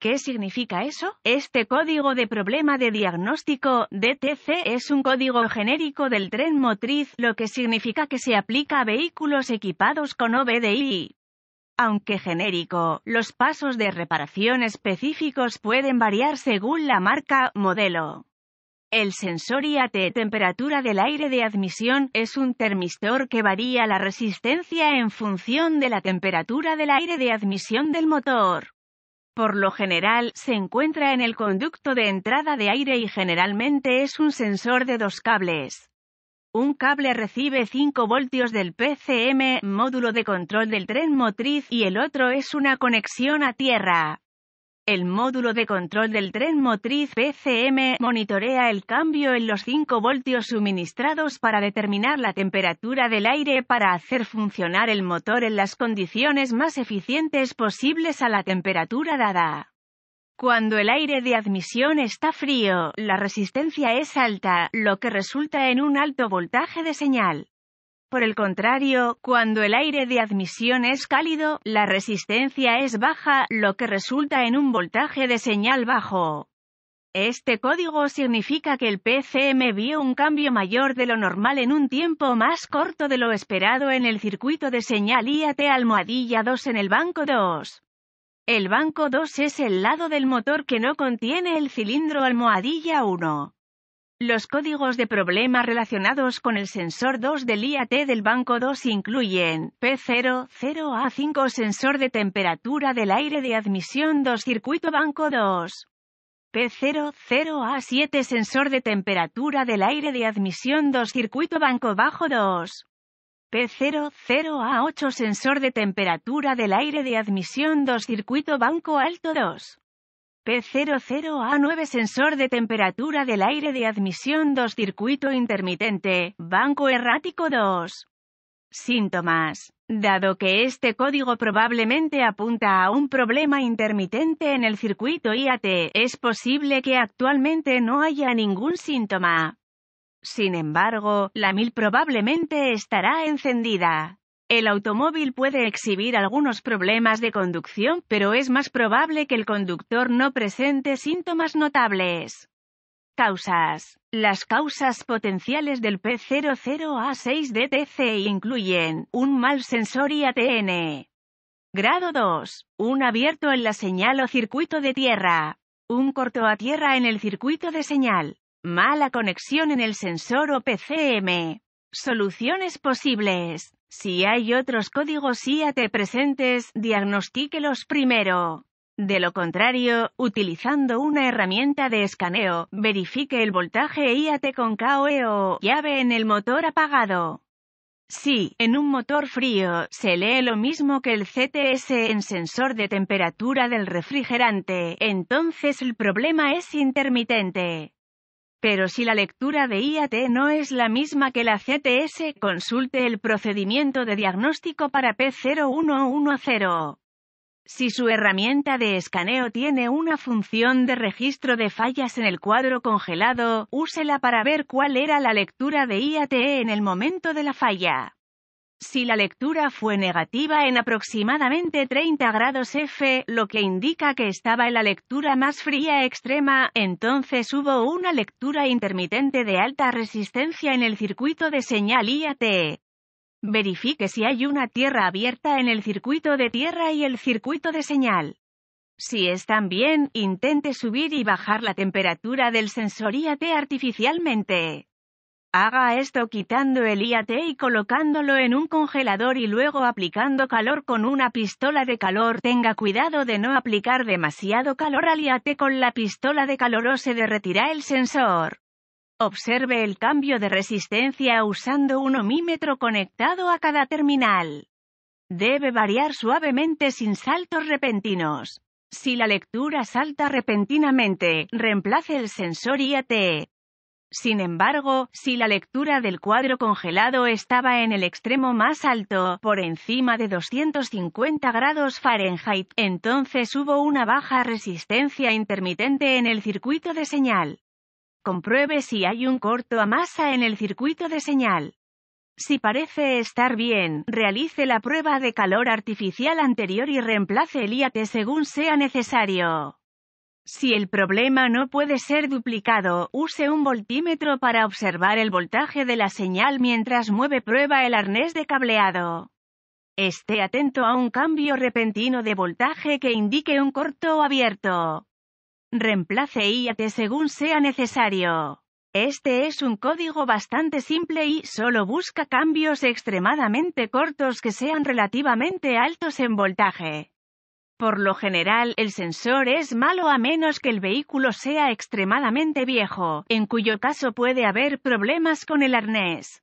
¿Qué significa eso? Este código de problema de diagnóstico, DTC, es un código genérico del tren motriz, lo que significa que se aplica a vehículos equipados con OBDI. Aunque genérico, los pasos de reparación específicos pueden variar según la marca, modelo. El sensor IAT temperatura del aire de admisión es un termistor que varía la resistencia en función de la temperatura del aire de admisión del motor. Por lo general, se encuentra en el conducto de entrada de aire y generalmente es un sensor de dos cables. Un cable recibe 5 voltios del PCM, módulo de control del tren motriz, y el otro es una conexión a tierra. El módulo de control del tren motriz PCM monitorea el cambio en los 5 voltios suministrados para determinar la temperatura del aire para hacer funcionar el motor en las condiciones más eficientes posibles a la temperatura dada. Cuando el aire de admisión está frío, la resistencia es alta, lo que resulta en un alto voltaje de señal. Por el contrario, cuando el aire de admisión es cálido, la resistencia es baja, lo que resulta en un voltaje de señal bajo. Este código significa que el PCM vio un cambio mayor de lo normal en un tiempo más corto de lo esperado en el circuito de señal IAT almohadilla 2 en el banco 2. El banco 2 es el lado del motor que no contiene el cilindro almohadilla 1. Los códigos de problema relacionados con el sensor 2 del IAT del banco 2 incluyen P00A5 sensor de temperatura del aire de admisión 2 circuito banco 2. P00A7 sensor de temperatura del aire de admisión 2 circuito banco bajo 2. P00A8 sensor de temperatura del aire de admisión 2 circuito banco alto 2. P00A9 sensor de temperatura del aire de admisión 2 circuito intermitente, banco errático 2. Síntomas. Dado que este código probablemente apunta a un problema intermitente en el circuito IAT, es posible que actualmente no haya ningún síntoma. Sin embargo, la mil probablemente estará encendida. El automóvil puede exhibir algunos problemas de conducción, pero es más probable que el conductor no presente síntomas notables. Causas. Las causas potenciales del P00A6DTC incluyen un mal sensor ATN. Grado 2. Un abierto en la señal o circuito de tierra. Un corto a tierra en el circuito de señal. Mala conexión en el sensor o PCM. Soluciones posibles. Si hay otros códigos IAT presentes, diagnostíquelos primero. De lo contrario, utilizando una herramienta de escaneo, verifique el voltaje IAT con KOE o llave en el motor apagado. Si, en un motor frío, se lee lo mismo que el CTS en sensor de temperatura del refrigerante, entonces el problema es intermitente. Pero si la lectura de IAT no es la misma que la CTS, consulte el procedimiento de diagnóstico para P0110. Si su herramienta de escaneo tiene una función de registro de fallas en el cuadro congelado, úsela para ver cuál era la lectura de IAT en el momento de la falla. Si la lectura fue negativa en aproximadamente 30 grados F, lo que indica que estaba en la lectura más fría extrema, entonces hubo una lectura intermitente de alta resistencia en el circuito de señal IAT. Verifique si hay una tierra abierta en el circuito de tierra y el circuito de señal. Si están bien, intente subir y bajar la temperatura del sensor IAT artificialmente. Haga esto quitando el IAT y colocándolo en un congelador y luego aplicando calor con una pistola de calor. Tenga cuidado de no aplicar demasiado calor al IAT con la pistola de calor o se derretirá el sensor. Observe el cambio de resistencia usando un ohmímetro conectado a cada terminal. Debe variar suavemente sin saltos repentinos. Si la lectura salta repentinamente, reemplace el sensor IAT. Sin embargo, si la lectura del cuadro congelado estaba en el extremo más alto, por encima de 250 grados Fahrenheit, entonces hubo una baja resistencia intermitente en el circuito de señal. Compruebe si hay un corto a masa en el circuito de señal. Si parece estar bien, realice la prueba de calor artificial anterior y reemplace el IAT según sea necesario. Si el problema no puede ser duplicado, use un voltímetro para observar el voltaje de la señal mientras mueve prueba el arnés de cableado. Esté atento a un cambio repentino de voltaje que indique un corto o abierto. Reemplace IAT según sea necesario. Este es un código bastante simple y solo busca cambios extremadamente cortos que sean relativamente altos en voltaje. Por lo general, el sensor es malo a menos que el vehículo sea extremadamente viejo, en cuyo caso puede haber problemas con el arnés.